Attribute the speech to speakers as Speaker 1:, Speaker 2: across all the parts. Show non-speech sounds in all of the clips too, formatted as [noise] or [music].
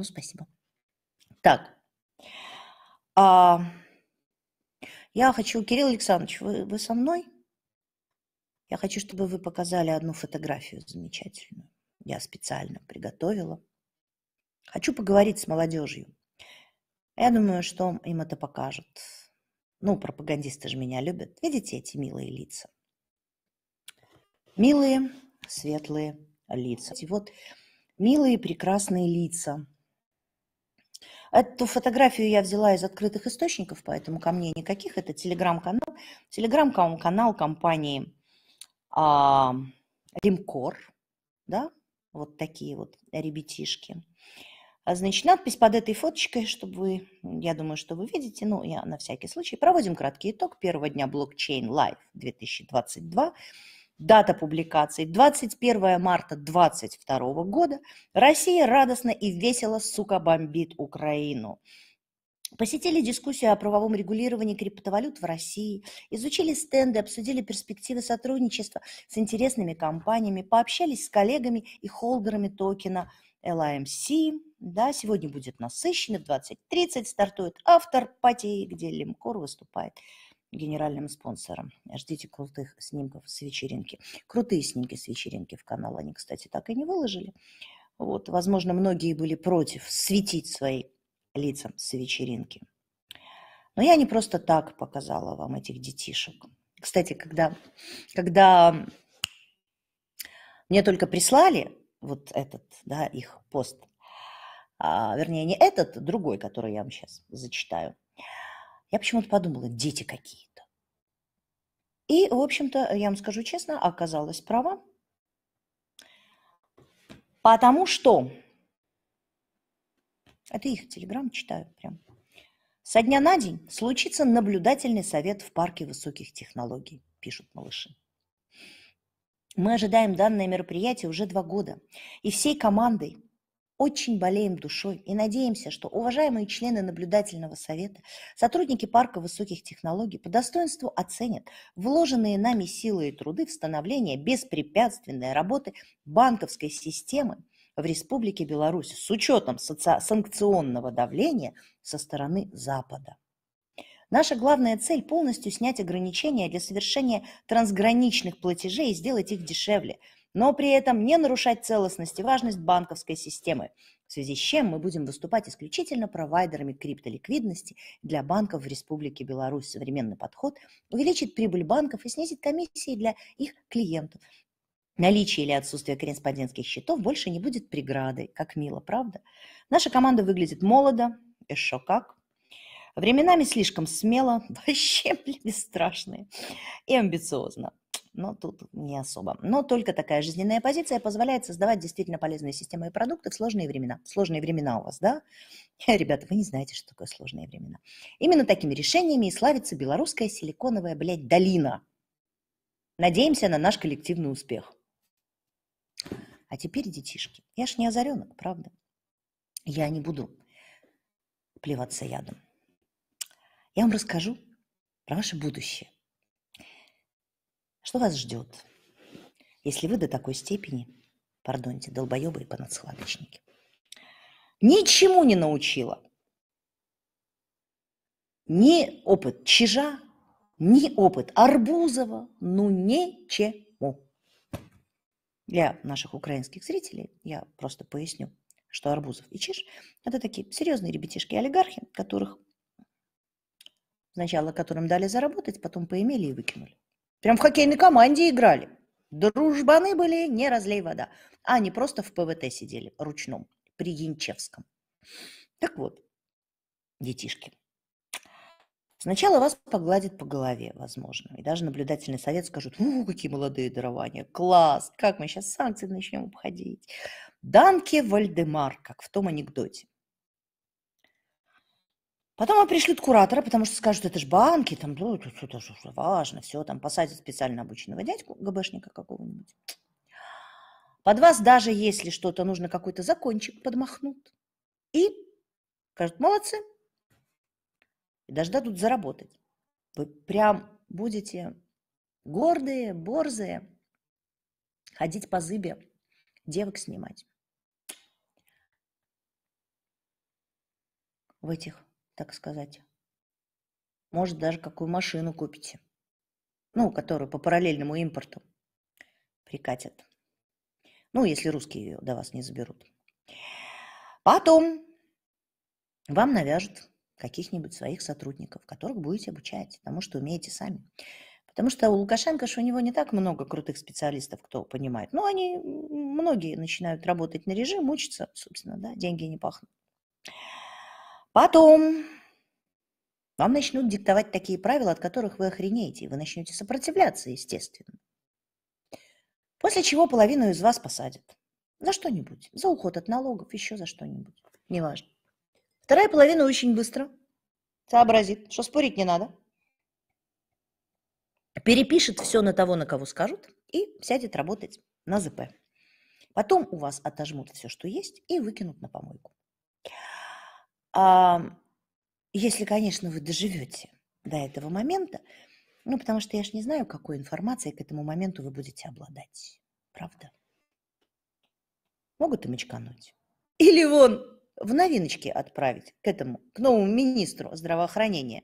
Speaker 1: равно ну, спасибо. Так. А, я хочу, Кирилл Александрович, вы, вы со мной? Я хочу, чтобы вы показали одну фотографию замечательную. Я специально приготовила. Хочу поговорить с молодежью. Я думаю, что им это покажет. Ну, пропагандисты же меня любят. Видите эти милые лица? Милые, светлые лица. И вот милые, прекрасные лица – Эту фотографию я взяла из открытых источников, поэтому ко мне никаких. Это телеграм-канал. Телеграм-канал компании а, Римкор. Да? Вот такие вот ребятишки. А, значит, надпись под этой фоточкой, чтобы вы, я думаю, что вы видите, ну, я на всякий случай. Проводим краткий итог первого дня блокчейн Live 2022. Дата публикации 21 марта 2022 года. Россия радостно и весело, сука, бомбит Украину. Посетили дискуссию о правовом регулировании криптовалют в России, изучили стенды, обсудили перспективы сотрудничества с интересными компаниями, пообщались с коллегами и холдерами токена LIMC. Да, сегодня будет насыщенно, в 20.30 стартует автор пати, где Лемкор выступает генеральным спонсором. Ждите крутых снимков с вечеринки. Крутые снимки с вечеринки в канал они, кстати, так и не выложили. Вот, возможно, многие были против светить свои лица с вечеринки. Но я не просто так показала вам этих детишек. Кстати, когда, когда мне только прислали вот этот, да, их пост, а, вернее, не этот, другой, который я вам сейчас зачитаю, я почему-то подумала, дети какие-то. И, в общем-то, я вам скажу честно, оказалась права. Потому что... Это их телеграмм читаю прям. Со дня на день случится наблюдательный совет в парке высоких технологий, пишут малыши. Мы ожидаем данное мероприятие уже два года. И всей командой очень болеем душой и надеемся, что уважаемые члены наблюдательного совета, сотрудники парка высоких технологий по достоинству оценят вложенные нами силы и труды в становление беспрепятственной работы банковской системы в Республике Беларусь с учетом санкционного давления со стороны Запада. Наша главная цель – полностью снять ограничения для совершения трансграничных платежей и сделать их дешевле – но при этом не нарушать целостность и важность банковской системы, в связи с чем мы будем выступать исключительно провайдерами криптоликвидности для банков в Республике Беларусь. Современный подход увеличит прибыль банков и снизит комиссии для их клиентов. Наличие или отсутствие корреспондентских счетов больше не будет преградой. Как мило, правда? Наша команда выглядит молодо, еще как. Временами слишком смело, [laughs] вообще, блин, страшные и амбициозно но тут не особо. Но только такая жизненная позиция позволяет создавать действительно полезные системы и продукты в сложные времена. Сложные времена у вас, да? [laughs] Ребята, вы не знаете, что такое сложные времена. Именно такими решениями и славится белорусская силиконовая, блядь, долина. Надеемся на наш коллективный успех. А теперь, детишки, я ж не озаренок, правда? Я не буду плеваться ядом. Я вам расскажу про ваше будущее. Что вас ждет, если вы до такой степени, пардонте, долбоебы и понадсхваточники? Ничему не научила. Ни опыт Чижа, ни опыт Арбузова, ну ничему. Для наших украинских зрителей я просто поясню, что Арбузов и Чиж – это такие серьезные ребятишки-олигархи, которых сначала которым дали заработать, потом поимели и выкинули. Прям в хоккейной команде играли. Дружбаны были, не разлей вода. А они просто в ПВТ сидели, ручном, при Янчевском. Так вот, детишки, Сначала вас погладят по голове, возможно, и даже наблюдательный совет скажут, «У, какие молодые дарования, класс, как мы сейчас санкции начнем обходить». Данке Вальдемар, как в том анекдоте. Потом вам пришлют куратора, потому что скажут, это же банки, там, да, это, что-то, что важно, все, там, посадят специально обученного дядьку, ГБшника какого-нибудь. Под вас даже если что-то нужно, какой-то закончик подмахнут. И скажут, молодцы, и даже дадут заработать. Вы прям будете гордые, борзые, ходить по зыбе, девок снимать. В этих так сказать. Может, даже какую машину купите. Ну, которую по параллельному импорту прикатят. Ну, если русские ее до вас не заберут. Потом вам навяжут каких-нибудь своих сотрудников, которых будете обучать тому, что умеете сами. Потому что у Лукашенко же у него не так много крутых специалистов, кто понимает. Но ну, они, многие начинают работать на режим, учатся, собственно, да, деньги не пахнут. Потом вам начнут диктовать такие правила, от которых вы охренеете, и вы начнете сопротивляться, естественно. После чего половину из вас посадят. За что-нибудь. За уход от налогов, еще за что-нибудь. Неважно. Вторая половина очень быстро сообразит, что спорить не надо. Перепишет все на того, на кого скажут, и сядет работать на ЗП. Потом у вас отожмут все, что есть, и выкинут на помойку. Если, конечно, вы доживете до этого момента, ну, потому что я же не знаю, какой информацией к этому моменту вы будете обладать. Правда? Могут и мочкануть. Или вон в новиночки отправить к этому, к новому министру здравоохранения.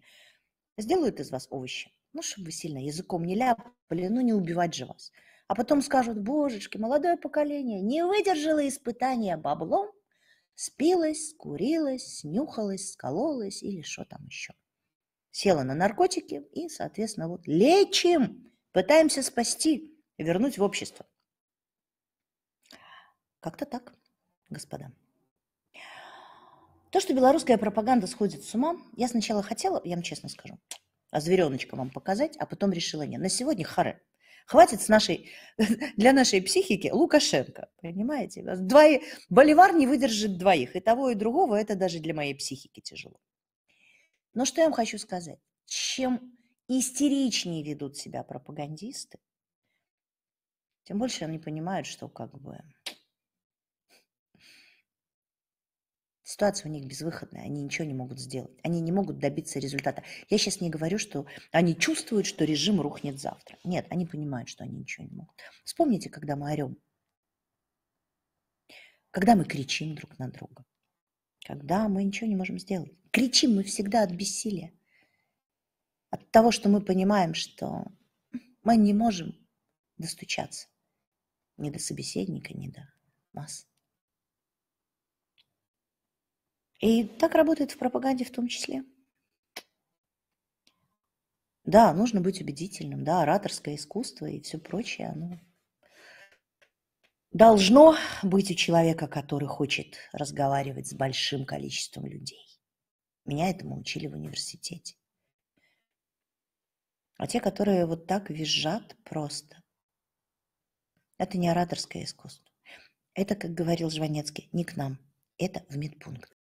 Speaker 1: Сделают из вас овощи. Ну, чтобы вы сильно языком не ляпали, ну, не убивать же вас. А потом скажут, божечки, молодое поколение не выдержало испытания баблом, Спилась, курилась, снюхалась, скололась или что там еще. Села на наркотики и, соответственно, вот лечим, пытаемся спасти, вернуть в общество. Как-то так, господа. То, что белорусская пропаганда сходит с ума, я сначала хотела, я вам честно скажу, а звереночка вам показать, а потом решила, нет. на сегодня харе. Хватит с нашей, [laughs] для нашей психики Лукашенко, понимаете? Двое, боливар не выдержит двоих, и того, и другого, это даже для моей психики тяжело. Но что я вам хочу сказать? Чем истеричнее ведут себя пропагандисты, тем больше они понимают, что как бы Ситуация у них безвыходная, они ничего не могут сделать, они не могут добиться результата. Я сейчас не говорю, что они чувствуют, что режим рухнет завтра. Нет, они понимают, что они ничего не могут. Вспомните, когда мы орем, когда мы кричим друг на друга, когда мы ничего не можем сделать. Кричим мы всегда от бессилия, от того, что мы понимаем, что мы не можем достучаться ни до собеседника, ни до масс. И так работает в пропаганде в том числе. Да, нужно быть убедительным, да, ораторское искусство и все прочее, оно должно быть у человека, который хочет разговаривать с большим количеством людей. Меня этому учили в университете. А те, которые вот так визжат просто, это не ораторское искусство. Это, как говорил Жванецкий, не к нам, это в медпункт.